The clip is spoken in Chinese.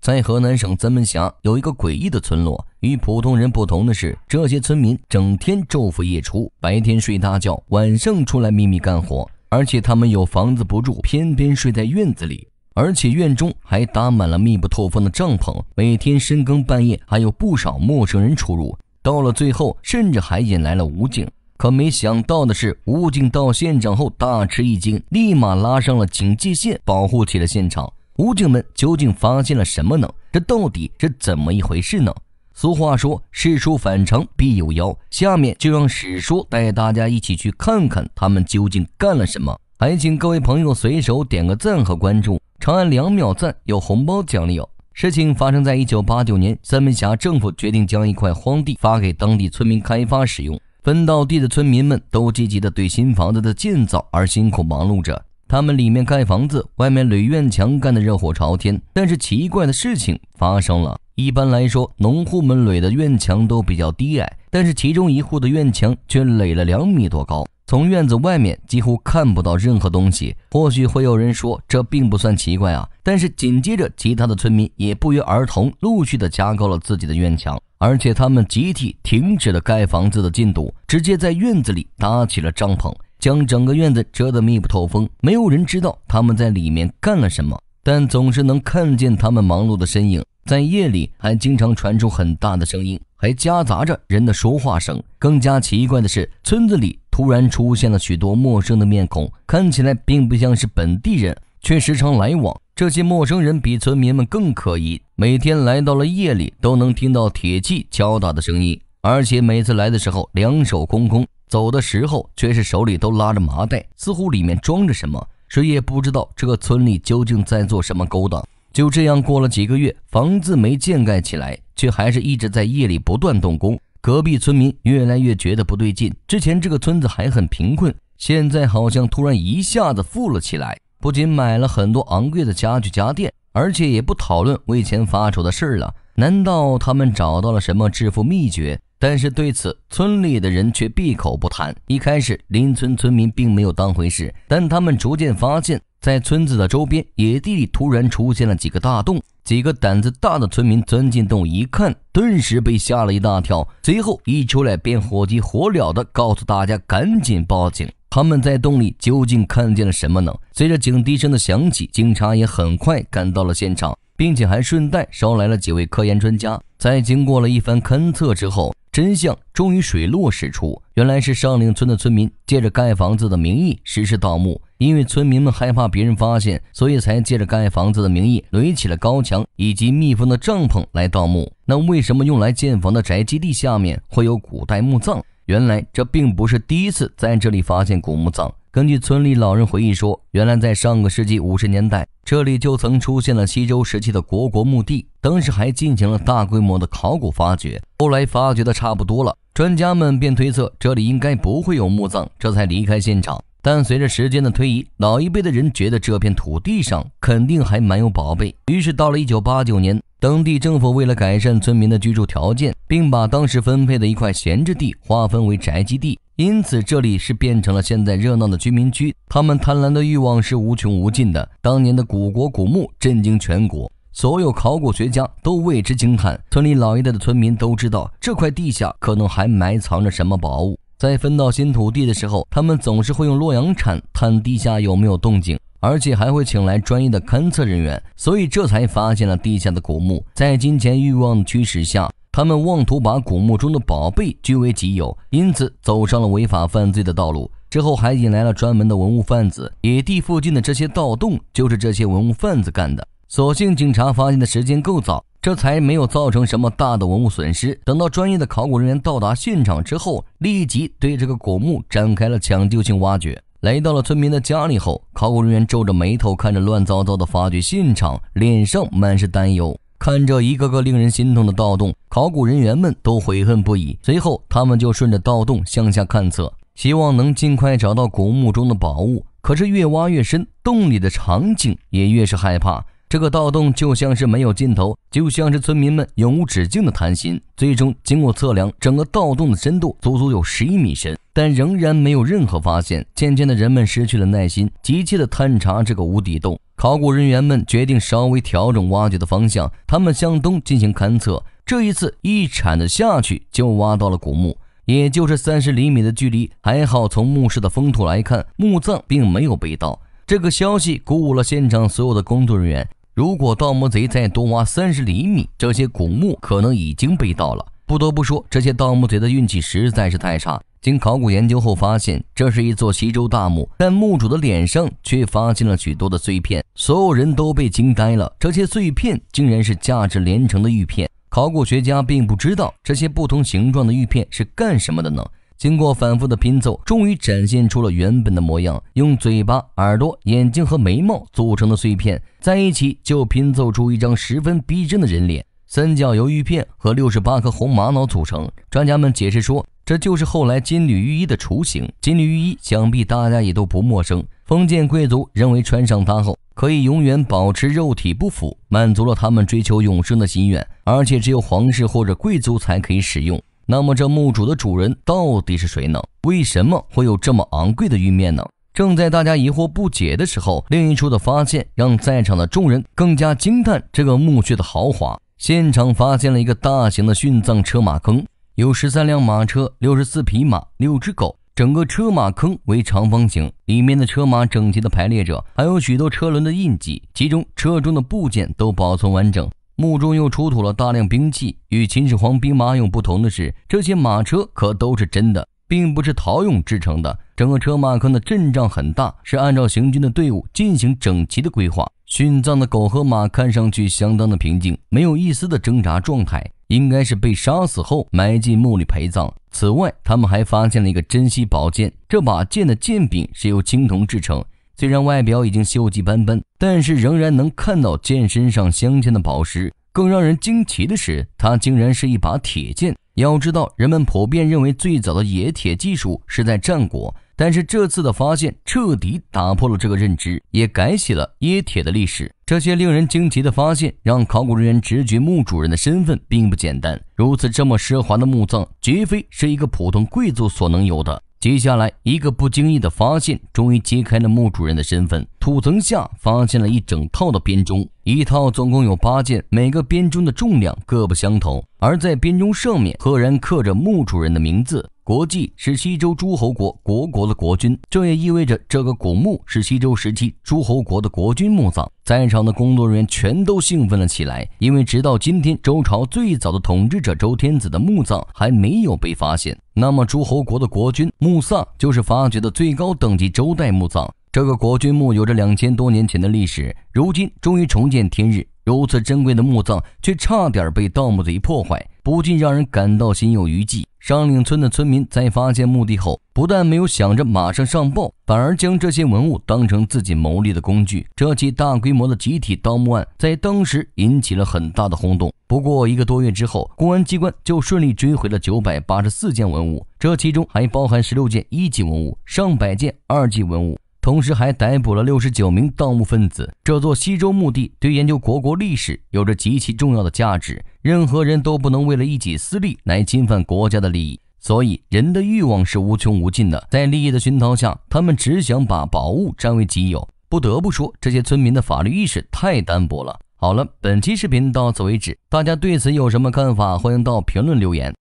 在河南省三门峡有一个诡异的村落，与普通人不同的是，这些村民整天昼伏夜出，白天睡大觉，晚上出来秘密干活，而且他们有房子不住，偏偏睡在院子里，而且院中还搭满了密不透风的帐篷。每天深更半夜，还有不少陌生人出入，到了最后，甚至还引来了武警。可没想到的是，武警到现场后大吃一惊，立马拉上了警戒线，保护起了现场。武警们究竟发现了什么呢？这到底是怎么一回事呢？俗话说，事出反常必有妖。下面就让史叔带大家一起去看看他们究竟干了什么。还请各位朋友随手点个赞和关注，长按两秒赞有红包奖励哦。事情发生在一九八九年，三门峡政府决定将一块荒地发给当地村民开发使用。分到地的村民们都积极的对新房子的建造而辛苦忙碌着。他们里面盖房子，外面垒院墙，干得热火朝天。但是奇怪的事情发生了。一般来说，农户们垒的院墙都比较低矮，但是其中一户的院墙却垒了两米多高，从院子外面几乎看不到任何东西。或许会有人说这并不算奇怪啊，但是紧接着，其他的村民也不约而同陆续的加高了自己的院墙，而且他们集体停止了盖房子的进度，直接在院子里搭起了帐篷。将整个院子遮得密不透风，没有人知道他们在里面干了什么，但总是能看见他们忙碌的身影。在夜里还经常传出很大的声音，还夹杂着人的说话声。更加奇怪的是，村子里突然出现了许多陌生的面孔，看起来并不像是本地人，却时常来往。这些陌生人比村民们更可疑。每天来到了夜里，都能听到铁器敲打的声音，而且每次来的时候两手空空。走的时候，却是手里都拉着麻袋，似乎里面装着什么。谁也不知道这个村里究竟在做什么勾当。就这样过了几个月，房子没建盖起来，却还是一直在夜里不断动工。隔壁村民越来越觉得不对劲。之前这个村子还很贫困，现在好像突然一下子富了起来。不仅买了很多昂贵的家具家电，而且也不讨论为钱发愁的事了。难道他们找到了什么致富秘诀？但是对此，村里的人却闭口不谈。一开始，邻村村民并没有当回事，但他们逐渐发现，在村子的周边野地里突然出现了几个大洞。几个胆子大的村民钻进洞一看，顿时被吓了一大跳。随后一出来，便火急火燎地告诉大家赶紧报警。他们在洞里究竟看见了什么呢？随着警笛声的响起，警察也很快赶到了现场，并且还顺带捎来了几位科研专家。在经过了一番勘测之后，真相终于水落石出，原来是上岭村的村民借着盖房子的名义实施盗墓。因为村民们害怕别人发现，所以才借着盖房子的名义垒起了高墙以及密封的帐篷来盗墓。那为什么用来建房的宅基地下面会有古代墓葬？原来这并不是第一次在这里发现古墓葬。根据村里老人回忆说，原来在上个世纪五十年代，这里就曾出现了西周时期的国国墓地，当时还进行了大规模的考古发掘。后来发掘的差不多了，专家们便推测这里应该不会有墓葬，这才离开现场。但随着时间的推移，老一辈的人觉得这片土地上肯定还蛮有宝贝，于是到了一九八九年。当地政府为了改善村民的居住条件，并把当时分配的一块闲置地划分为宅基地，因此这里是变成了现在热闹的居民区。他们贪婪的欲望是无穷无尽的。当年的古国古墓震惊全国，所有考古学家都为之惊叹。村里老一代的村民都知道，这块地下可能还埋藏着什么宝物。在分到新土地的时候，他们总是会用洛阳铲探地下有没有动静，而且还会请来专业的勘测人员，所以这才发现了地下的古墓。在金钱欲望的驱使下，他们妄图把古墓中的宝贝据为己有，因此走上了违法犯罪的道路。之后还引来了专门的文物贩子。野地附近的这些盗洞，就是这些文物贩子干的。所幸警察发现的时间够早。这才没有造成什么大的文物损失。等到专业的考古人员到达现场之后，立即对这个古墓展开了抢救性挖掘。来到了村民的家里后，考古人员皱着眉头看着乱糟糟的发掘现场，脸上满是担忧。看着一个个令人心痛的盗洞，考古人员们都悔恨不已。随后，他们就顺着盗洞向下探测，希望能尽快找到古墓中的宝物。可是，越挖越深，洞里的场景也越是害怕。这个盗洞就像是没有尽头，就像是村民们永无止境的贪心。最终，经过测量，整个盗洞的深度足足有十一米深，但仍然没有任何发现。渐渐的，人们失去了耐心，急切地探查这个无底洞。考古人员们决定稍微调整挖掘的方向，他们向东进行勘测。这一次，一铲子下去就挖到了古墓，也就是三十厘米的距离。还好，从墓室的封土来看，墓葬并没有被盗。这个消息鼓舞了现场所有的工作人员。如果盗墓贼再多挖三十厘米，这些古墓可能已经被盗了。不得不说，这些盗墓贼的运气实在是太差。经考古研究后发现，这是一座西周大墓，但墓主的脸上却发现了许多的碎片，所有人都被惊呆了。这些碎片竟然是价值连城的玉片。考古学家并不知道这些不同形状的玉片是干什么的呢？经过反复的拼凑，终于展现出了原本的模样。用嘴巴、耳朵、眼睛和眉毛组成的碎片在一起，就拼凑出一张十分逼真的人脸。三角鱿鱼片和六十八颗红玛瑙组成。专家们解释说，这就是后来金缕玉衣的雏形。金缕玉衣想必大家也都不陌生。封建贵族认为穿上它后可以永远保持肉体不腐，满足了他们追求永生的心愿。而且只有皇室或者贵族才可以使用。那么这墓主的主人到底是谁呢？为什么会有这么昂贵的玉面呢？正在大家疑惑不解的时候，另一处的发现让在场的众人更加惊叹这个墓穴的豪华。现场发现了一个大型的殉葬车马坑，有十三辆马车、六十四匹马、六只狗，整个车马坑为长方形，里面的车马整齐的排列着，还有许多车轮的印记，其中车中的部件都保存完整。墓中又出土了大量兵器，与秦始皇兵马俑不同的是，这些马车可都是真的，并不是陶俑制成的。整个车马坑的阵仗很大，是按照行军的队伍进行整齐的规划。殉葬的狗和马看上去相当的平静，没有一丝的挣扎状态，应该是被杀死后埋进墓里陪葬。此外，他们还发现了一个珍稀宝剑，这把剑的剑柄是由青铜制成。虽然外表已经锈迹斑斑，但是仍然能看到剑身上镶嵌的宝石。更让人惊奇的是，它竟然是一把铁剑。要知道，人们普遍认为最早的冶铁技术是在战国，但是这次的发现彻底打破了这个认知，也改写了冶铁的历史。这些令人惊奇的发现，让考古人员直觉墓主人的身份并不简单。如此这么奢华的墓葬，绝非是一个普通贵族所能有的。接下来，一个不经意的发现，终于揭开了墓主人的身份。土层下发现了一整套的编钟，一套总共有八件，每个编钟的重量各不相同。而在编钟上面，赫然刻着墓主人的名字。国祭是西周诸侯国国国的国君，这也意味着这个古墓是西周时期诸侯国的国君墓葬。在场的工作人员全都兴奋了起来，因为直到今天，周朝最早的统治者周天子的墓葬还没有被发现。那么，诸侯国的国君墓葬就是发掘的最高等级周代墓葬。这个国君墓有着两千多年前的历史，如今终于重见天日。如此珍贵的墓葬却差点被盗墓贼破坏，不禁让人感到心有余悸。上岭村的村民在发现墓地后，不但没有想着马上上报，反而将这些文物当成自己牟利的工具。这起大规模的集体盗墓案在当时引起了很大的轰动。不过一个多月之后，公安机关就顺利追回了九百八十四件文物，这其中还包含十六件一级文物、上百件二级文物。同时还逮捕了六十九名盗墓分子。这座西周墓地对研究国国历史有着极其重要的价值，任何人都不能为了一己私利来侵犯国家的利益。所以，人的欲望是无穷无尽的，在利益的熏陶下，他们只想把宝物占为己有。不得不说，这些村民的法律意识太单薄了。好了，本期视频到此为止，大家对此有什么看法？欢迎到评论留言。